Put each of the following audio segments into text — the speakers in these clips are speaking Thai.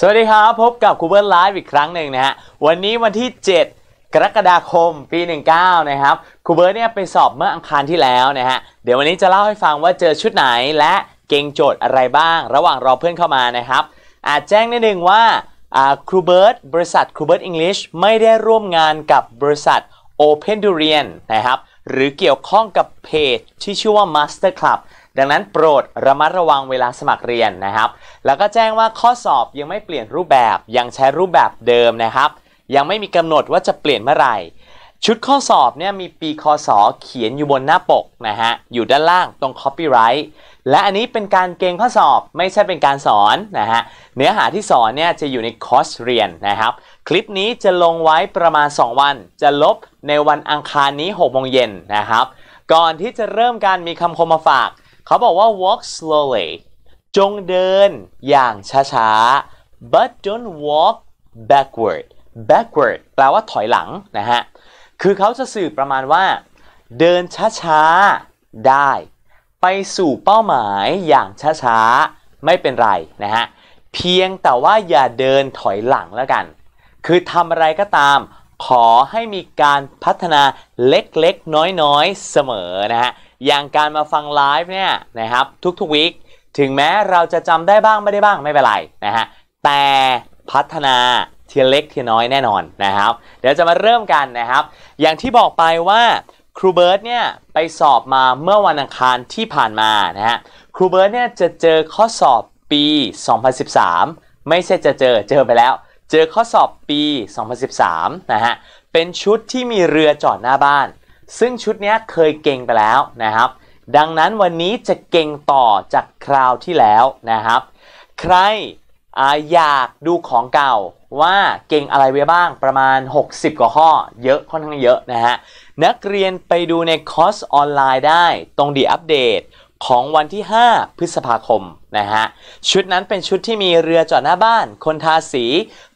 สวัสดีครับ พบกับคูเบิร์ไลฟ์อีกครั้งหนึ่งนะฮะวันนี้วันที่ 7 กรกฎาคมปี 19 นะครับคูเบิร์เนี่ยไปสอบเมื่ออังคารที่แล้วนะฮะเดี๋ยววันนี้จะเล่าให้ฟังว่าเจอชุดไหนและเก่งโจทย์อะไรบ้างระหว่างรอเพื่อนเข้ามานะครับอาจแจ้งนิดนึงว่าครูเบิร์ตบริษัทครูเบิร์ตอังกฤษไม่ได้ร่วมงานกับบริษัท Open Durian นะครับหรือเกี่ยวข้องกับเพจที่ชื่อว่า Master Club ดังนั้นโปรดระมัดระวังเวลาสมัครเรียนนะครับ แล้วก็แจ้งว่าข้อสอบยังไม่เปลี่ยนรูปแบบ ยังใช้รูปแบบเดิมนะครับ ยังไม่มีกำหนดว่าจะเปลี่ยนเมื่อไหร่ ชุดข้อสอบเนี่ยมีปีคศเขียนอยู่บนหน้าปกนะฮะ อยู่ด้านล่างตรง copyright และอันนี้เป็นการเกณฑ์ข้อสอบไม่ใช่เป็นการสอนนะฮะ เนื้อหาที่สอนเนี่ยจะอยู่ในคอร์สเรียนนะครับ คลิปนี้จะลงไว้ประมาณ 2 วัน จะลบในวันอังคารนี้6โมงเย็นนะครับ ก่อนที่จะเริ่มการมีคำคมมาฝากเขาบอกว่า walk slowly จงเดินอย่างช้าๆ but don't walk backward backward แปลว่าถอยหลังนะฮะ คือเขาจะสื่อประมาณว่า เดินช้าๆ ได้ไปสู่เป้าหมายอย่างช้าๆ ไม่เป็นไรนะฮะ เพียงแต่ว่าอย่าเดินถอยหลังแล้วกัน คือทำอะไรก็ตามขอให้มีการพัฒนาเล็กๆน้อยๆเสมอนะฮะอย่างการมาฟังไลฟ์เนี่ยนะครับทุกๆวีคถึงแม้เราจะจำได้บ้างไม่ได้บ้าง ไม่เป็นไรนะฮะแต่พัฒนาทีเล็กทีน้อยแน่นอนนะครับเดี๋ยวจะมาเริ่มกันนะครับอย่างที่บอกไปว่าครูเบิร์ตเนี่ยไปสอบมาเมื่อวันอังคารที่ผ่านมานะฮะครูเบิร์ตเนี่ยจะเจอข้อสอบปี 2013 ไม่ใช่จะเจอเจอไปแล้วเจอข้อสอบปี 2013 นะฮะ เป็นชุดที่มีเรือจอดหน้าบ้าน ซึ่งชุดนี้เคยเก่งไปแล้วนะครับ ดังนั้นวันนี้จะเก่งต่อจากคราวที่แล้วนะครับ ใครออยากดูของเก่าว่าเก่งอะไรไว้บ้างประมาณ 60 กว่าข้อเยอะค่อนข้างเยอะนะฮะ นักเรียนไปดูในคอร์สออนไลน์ได้ตรงดีอัปเดตของวันที่ 5 พฤษภาคมนะฮะชุดนั้นเป็นชุดที่มีเรือจอดหน้าบ้าน คนทาสี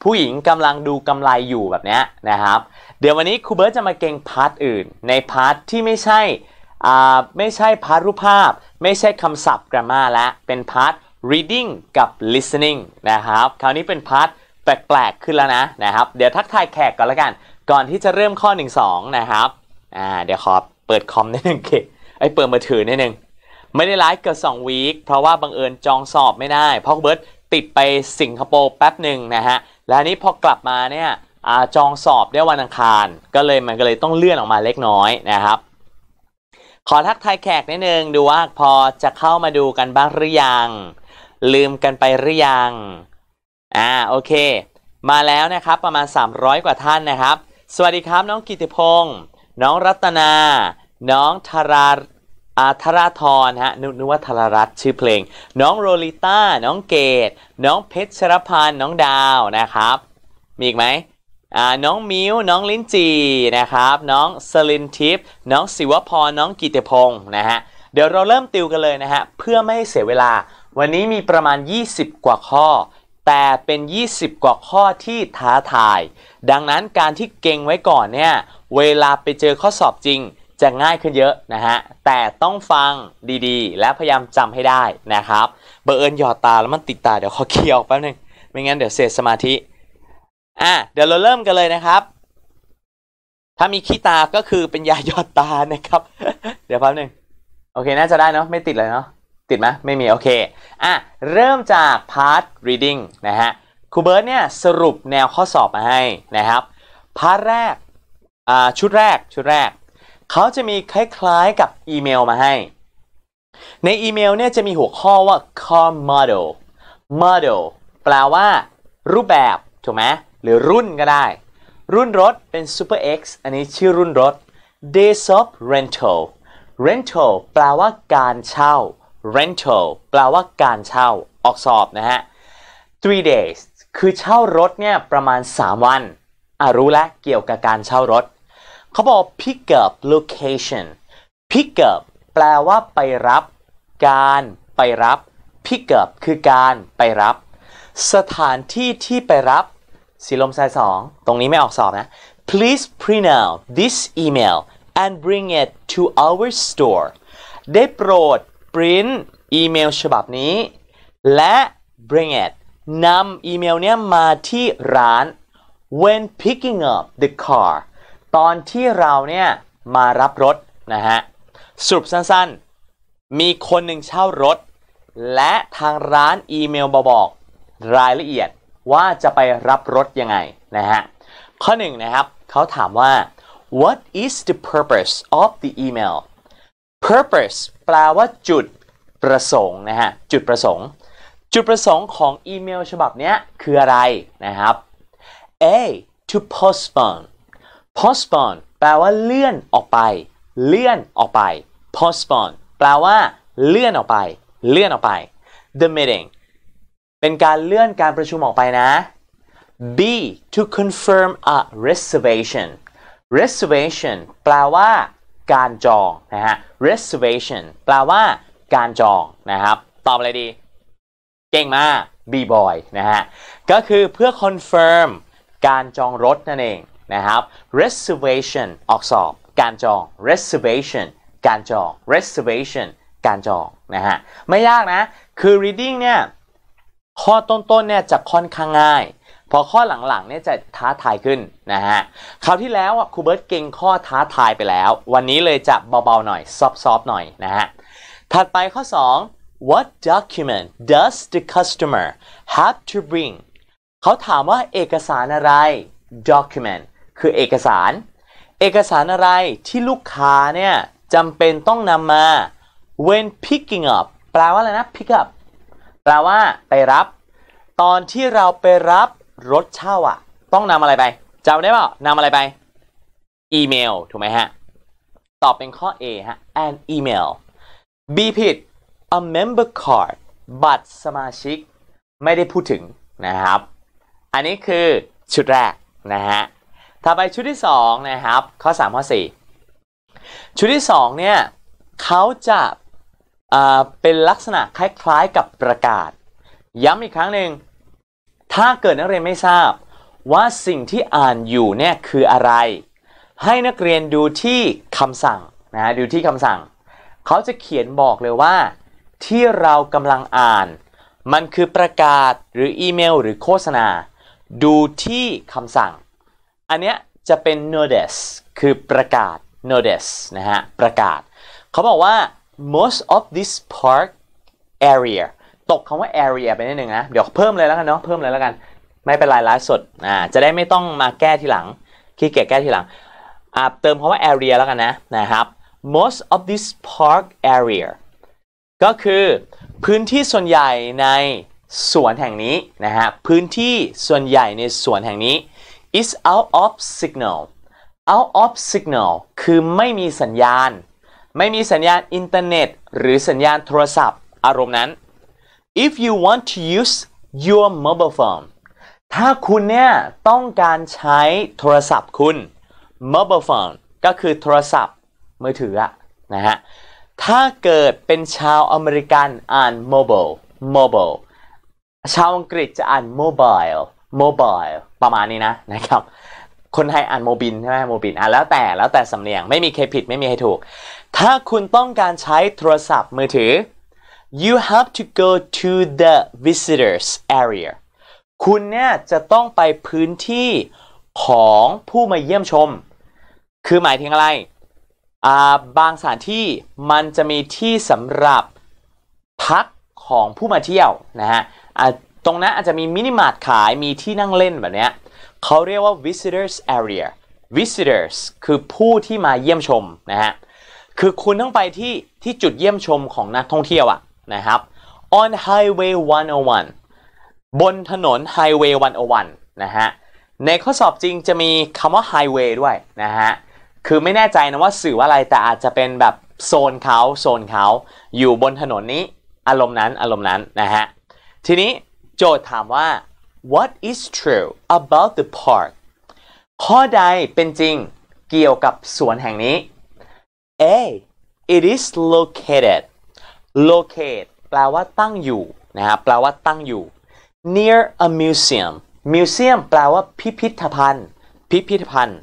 ผู้หญิงกำลังดูกำไรอยู่แบบนี้นะครับเดี๋ยววันนี้ครูเบิร์ตจะมาเก่งพาร์ทอื่น ในพาร์ทที่ไม่ใช่ไม่ใช่พาร์ทรูปภาพ ไม่ใช่คำศัพท์กรามาและเป็นพาร์ท reading กับ listening นะครับคราวนี้เป็นพาร์ทแปลกๆขึ้นแล้วนะนะครับเดี๋ยวทักทายแขกก่อนละกัน ก่อนที่จะเริ่มข้อ 1 2นะครับอ่าเดี๋ยวขอเปิดคอมนิดนึงเกไอเปิดมือถือนิดนึงไม่ได้ไลฟ์เกือบงวีคเพราะว่าบังเอิญจองสอบไม่ได้เพราะเบิร์ตติดไปสิงคโปร์แป๊บหนึ่งนะฮะและนี้พอกลับมาเนี่ยอจองสอบได้วันอังคารก็เลยมันก็เลยต้องเลื่อนออกมาเล็กน้อยนะครับ ขอทักทายแขกนิดนึง ดูว่าพอจะเข้ามาดูกันบ้างหรือยัง ลืมกันไปหรือยังอ่าโอเค มาแล้วนะครับประมาณ 300 กว่าท่านนะครับ สวัสดีครับน้องกิติพงศ์น้องรัตนา น้องธาราอาธราธรฮะนุวัทารัตชื่อเพลง น้องโรลิต้า น้องเกดน้องเพชรชรพันธ์น้องดาวนะครับ มีอีกไหม น้องมิวน้องลิ้นจีนะครับ น้องสลินทิพย์น้องศิวพร น้องกิติพงศ์นะฮะเดี๋ยวเราเริ่มติวกันเลยนะฮะเพื่อไม่ให้เสียเวลาวันนี้มีประมาณ 20 กว่าข้อ แต่เป็น 20 กว่าข้อที่ท้าทาย ดังนั้นการที่เก่งไว้ก่อนเนี่ยเวลาไปเจอข้อสอบจริงจะง่ายขึ้นเยอะนะฮะ แต่ต้องฟังดีๆ และพยายามจำให้ได้นะครับ เบอร์เอิญหยอดตาแล้วมันติดตาเดี๋ยวขอเคียวแป๊บนึง ไม่งั้นเดี๋ยวเสียสมาธิ อ่ะเดี๋ยวเราเริ่มกันเลยนะครับ ถ้ามีขี้ตา ก็คือเป็นยาหยอดตานะครับ เดี๋ยวแป๊บนึง โอเคน่าจะได้เนาะไม่ติดเลยเนาะ ติดไหมไม่มีโอเค อ่ะเริ่มจากพาร์ทรีดิ้งนะฮะ ครูเบิร์ตเนี่ยสรุปแนวข้อสอบมา ให้นะครับ พาร์ทแรก อ่าชุดแรกชุดแรกเขาจะมีคล้าย ๆกับอีเมลมาให้ ในอีเมลเนี่ยจะมีหัวข้อว่า c a r model model แปลว่ารูปแบบถูกไหมหรือรุ่นก็ได้ รุ่นรถเป็น super x อันนี้ชื่อรุ่นรถ days of rental rental แปลว่าการเช่า rental แปลว่าการเช่าออกสอบนะฮะ three days คือเช่ารถเนี่ยประมาณ 3 วันอ่ะรู้แล้วเกี่ยวกับการเช่ารถเขาบอก pick up location pick up แปลว่าไปรับการไปรับ pick up คือการไปรับ สถานที่ที่ไปรับสีลมสายสองตรงนี้ไม่ออกสอบนะ please print out this email and bring it to our store ได้โปรด print อีเมลฉบับนี้ และ bring it นำอีเมลเนี้ยมาที่ร้าน when picking up the car ตอนที่เราเนี่ย มารับรถนะฮะสรุปสั้นๆ มีคนหนึ่งเช่ารถ และทางร้านอีเมลบอบอก รายละเอียดว่าจะไปรับรถยังไงนะฮะข้อหนึ่งนะครับเขาถามว่า what is the purpose of the email purpose แปลว่าจุดประสงค์นะฮะ จุดประสงค์ จุดประสงค์ของอีเมลฉบับนี้คืออะไรนะครับ A to postpone postpone แปลว่าเลื่อนออกไป เลื่อนออกไป postpone แปลว่าเลื่อนออกไป เลื่อนออกไป the meeting เป็นการเลื่อนการประชุมออกไปนะ B to confirm a reservation reservation แปลว่าการจองนะฮะ reservation แปลว่าการจองนะครับ ตอบอะไรดี เก่งมาก B boy นะฮะ ก็คือเพื่อ confirm การจองรถนั่นเองนะครับ reservation ออกสอบ การจอง reservation การจอง reservation การจองนะฮะไม่ยากนะ คือ reading เนี่ย ข้อต้นๆ เนี่ยจะค่อนข้างง่าย พอข้อหลังๆ เนี่ยจะท้าทายขึ้นนะฮะคราวที่แล้วครูเบิร์ตเก่งข้อท้าทายไปแล้ว วันนี้เลยจะเบาๆ หน่อย ซอฟๆหน่อยนะฮะถัดไปข้อ 2 what document does the customer have to bring เขาถามว่าเอกสารอะไร document คือเอกสาร เอกสารอะไรที่ลูกค้าเนี่ยจำเป็นต้องนำมา when picking up แปลว่าอะไรนะ pick up แปลว่าไปรับ ตอนที่เราไปรับรถเช่าอะต้องนำอะไรไปจำได้เปล่านำอะไรไป อีเมลถูกไหมฮะ ตอบเป็นข้อ A ฮะ an email B ผิด a member card บัตรสมาชิก ไม่ได้พูดถึงนะครับ อันนี้คือ ชุดแรกนะฮะถ้าไปชุดที่2นะครับข้อ3ข้อ4 ชุดที่ 2เนี่ยเขาจะเป็นลักษณะคล้ายๆกับประกาศ ย้ำอีกครั้งหนึ่งถ้าเกิดนักเรียนไม่ทราบว่าสิ่งที่อ่านอยู่เนี่ยคืออะไร ให้นักเรียนดูที่คำสั่งนะดูที่คำสั่งเขาจะเขียนบอกเลยว่า ที่เรากำลังอ่าน มันคือประกาศหรืออีเมลหรือโฆษณา ดูที่คำสั่งอันเนี้ยจะเป็น notice คือประกาศ notice นะฮะ ประกาศ เขาบอกว่า most of this park area ตกคำว่า area ไปนิดนึงนะ เดี๋ยวเพิ่มเลยแล้วกันเนาะ เพิ่มเลยแล้วกัน ไม่เป็นไรไลฟ์สดอ่า จะได้ไม่ต้องมาแก้ทีหลังขี้เกียจแก้ทีหลัง อ่าเติมคำว่า area แล้วกันนะนะครับ most of this park area ก็คือพื้นที่ส่วนใหญ่ในสวนแห่งนี้นะฮะ พื้นที่ส่วนใหญ่ในสวนแห่งนี้ is out of signal out of signal คือไม่มีสัญญาณ ไม่มีสัญญาณอินเทอร์เน็ต หรือสัญญาณโทรศัพท์อารมณ์นั้น if you want to use your mobile phone ถ้าคุณเนี่ยต้องการใช้โทรศัพท์คุณ mobile phone ก็คือโทรศัพท์มือถือนะฮะ ถ้าเกิดเป็นชาวอเมริกันอ่าน mobile mobile ชาวอังกฤษจะอ่าน mobile mobile ประมาณนี้นะนะครับ คนไทยอ่านโมบินใช่ไหมโมบินอ่านแล้วแต่แล้วแต่สำเนียงไม่มีใครผิดไม่มีใครถูก ถ้าคุณต้องการใช้โทรศัพท์มือถือ you have to go to the visitors area คุณเนี่ยจะต้องไปพื้นที่ของผู้มาเยี่ยมชมคือหมายถึงอะไรบางสถานที่มันจะมีที่สำหรับพักของผู้มาเที่ยวนะฮะตรงนั้นอาจจะมีมินิมาร์ทขายมีที่นั่งเล่นแบบนี้เขาเรียกว่า visitors area visitors คือผู้ที่มาเยี่ยมชมนะฮะ คือคุณต้องไปที่ที่จุดเยี่ยมชมของนักท่องเที่ยวอะนะครับ on highway 101 บนถนน highway 101 นะฮะ ในข้อสอบจริงจะมีคำว่า highway ด้วยนะฮะ คือไม่แน่ใจนะว่าสื่อว่าอะไรแต่อาจจะเป็นแบบโซนเขา โซนเขาอยู่บนถนนนี้อารมณ์นั้นอารมณ์นั้นนะฮะทีนี้โจทย์ถามว่า what is true about the park ข้อใดเป็นจริงเกี่ยวกับสวนแห่งนี้ A it is located locate แปลว่าตั้งอยู่นะครับแปลว่าตั้งอยู่ near a museum museum แปลว่าพิพิธภัณฑ์ พิพิธภัณฑ์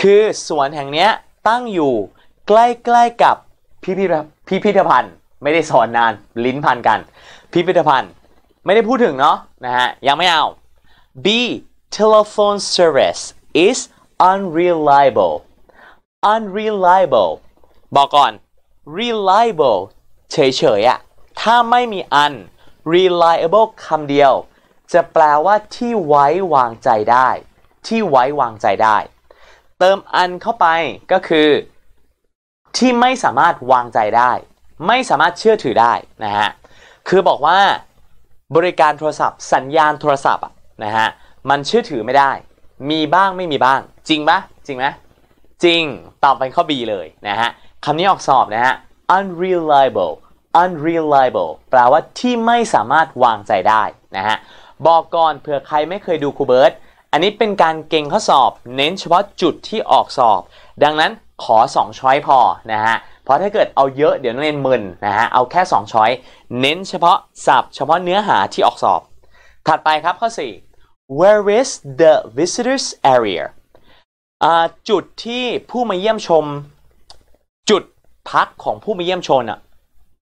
คือสวนแห่งนี้ตั้งอยู่ ใกล้ๆกับพิพิธภัณฑ์ ไม่ได้สอนนานลิ้นพันกัน พิพิธภัณฑ์ไม่ได้พูดถึงเนาะนะฮะ ยังไม่เอา B telephone service is unreliable unreliable บอกก่อน reliable เฉย ๆอะถ้าไม่มี un reliable คำเดียว จะแปลว่าที่ไว้วางใจได้ ที่ไว้วางใจได้ เติม un เข้าไปก็คือ ที่ไม่สามารถวางใจได้ ไม่สามารถเชื่อถือได้นะฮะคือบอกว่าบริการโทรศัพท์สัญญาณโทรศัพท์อะนะฮะมันเชื่อถือไม่ได้ มีบ้างไม่มีบ้าง จริงปะจริงไหมจริง ตอบเป็นข้อ B เลยนะฮะคำนี้ออกสอบนะฮะ unreliable unreliable แปลว่าที่ไม่สามารถวางใจได้นะฮะ บอกก่อนเผื่อใครไม่เคยดูครูเบิร์ตอันนี้เป็นการเก่งข้อสอบ เน้นเฉพาะจุดที่ออกสอบ ดังนั้นขอ 2 ช้อยพอนะฮะเพราะถ้าเกิดเอาเยอะเดี๋ยวนักเรียนมึนนะฮะ เอาแค่ 2 ช้อยเน้นเฉพาะสัพท์เฉพาะเนื้อหาที่ออกสอบ ถัดไปครับข้อ 4 where is the visitors area จุดที่ผู้มาเยี่ยมชม จุดพักของผู้มาเยี่ยมชมอ่ะ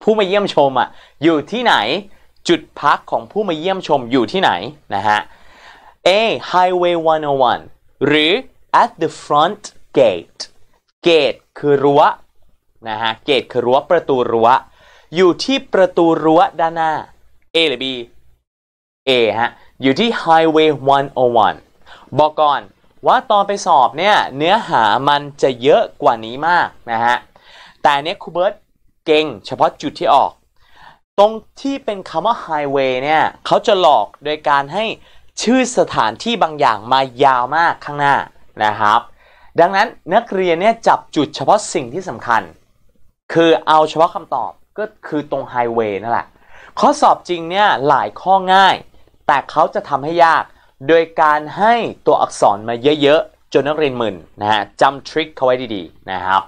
ผู้มาเยี่ยมชมอ่ะ อยู่ที่ไหนจุดพักของผู้มาเยี่ยมชมอยู่ที่ไหนนะฮะ A Highway 101 หรือ at the front gate gate คือรั้วนะฮะ เกตคือรั้วประตูรั้วอยู่ที่ประตูรั้วด้านหน้า A หรือ B A ฮะ อยู่ที่ Highway 101 บอกก่อนว่าตอนไปสอบเนี่ย เนื้อหามันจะเยอะกว่านี้มากนะฮะ แต่เนี้ยครูเบิร์ตเก่งเฉพาะจุดที่ออก ตรงที่เป็นคำว่า Highway เนี่ยเขาจะหลอกโดยการให้ชื่อสถานที่บางอย่างมายาวมากข้างหน้านะครับ ดังนั้น นักเรียนเนี่ย จับจุด เฉพาะสิ่งที่สำคัญคือเอาเฉพาะคำตอบก็คือตรงไฮเวย์นั่นแหละ ข้อสอบจริงเนี่ยหลายข้อง่าย แต่เขาจะทำให้ยาก โดยการให้ตัวอักษรมาเยอะๆ จนนักเรียนมึนนะฮะจำทริคเขาไว้ดีๆ นะครับ